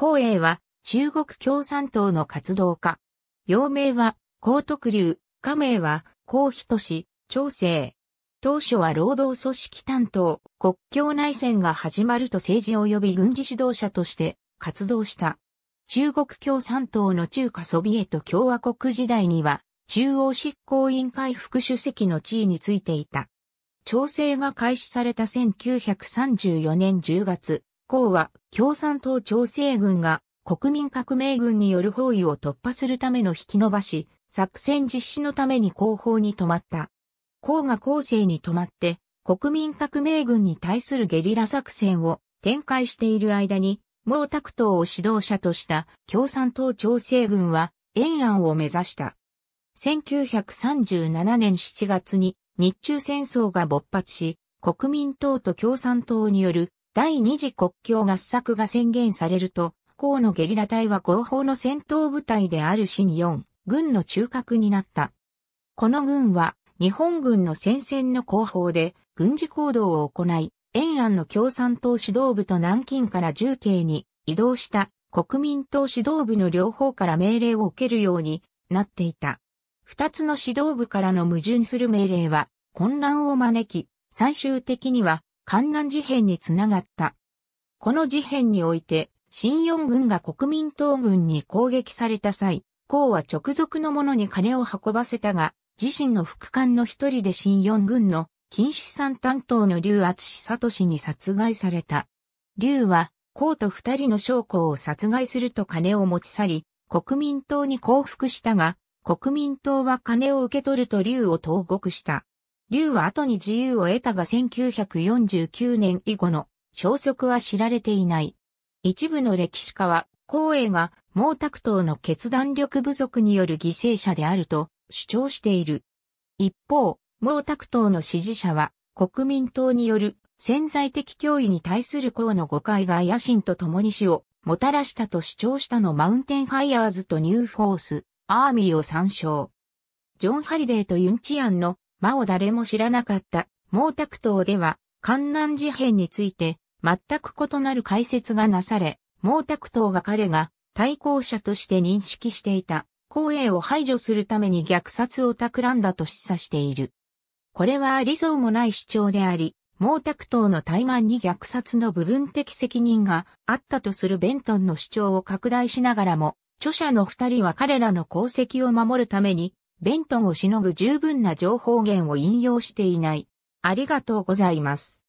光栄は中国共産党の活動家。陽明は高徳流、家名は飛都市、長生。当初は労働組織担当、国境内戦が始まると政治及び軍事指導者として活動した。中国共産党の中華ソビエト共和国時代には、中央執行委員会副主席の地位についていた。調整が開始された1934年10月、行は共産党調整軍が国民革命軍による包囲を突破するための引き伸ばし、作戦実施のために後方に止まった。行が後世に止まって、国民革命軍に対するゲリラ作戦を展開している間に、毛沢東を指導者とした共産党調整軍は延安を目指した。1937年7月に日中戦争が勃発し、国民党と共産党による第二次国境合作が宣言されると、河野ゲリラ隊は合法の戦闘部隊である新四軍の中核になった。この軍は日本軍の戦線の後方で軍事行動を行い、延安の共産党指導部と南京から重慶に移動した国民党指導部の両方から命令を受けるようになっていた。二つの指導部からの矛盾する命令は混乱を招き、最終的には関南事変につながった。この事変において、新四軍が国民党軍に攻撃された際、孔は直属の者に金を運ばせたが、自身の副官の一人で新四軍の金さ産担当の劉厚氏に殺害された。劉は、孔と二人の将校を殺害すると金を持ち去り、国民党に降伏したが、国民党は金を受け取ると劉を投獄した。劉は後に自由を得たが1949年以後の消息は知られていない。一部の歴史家は、光栄が毛沢東の決断力不足による犠牲者であると主張している。一方、毛沢東の支持者は、国民党による潜在的脅威に対する公の誤解が野心と共に死をもたらしたと主張したのマウンテンファイヤーズとニューフォース、アーミーを参照。ジョン・ハリデーとユン・チアンの魔を誰も知らなかった、毛沢東では、関南事変について、全く異なる解説がなされ、毛沢東が彼が対抗者として認識していた、公営を排除するために虐殺を企んだと示唆している。これはありそうもない主張であり、毛沢東の怠慢に虐殺の部分的責任があったとするベントンの主張を拡大しながらも、著者の二人は彼らの功績を守るためにベントンをしのぐ十分な情報源を引用していない。ありがとうございます。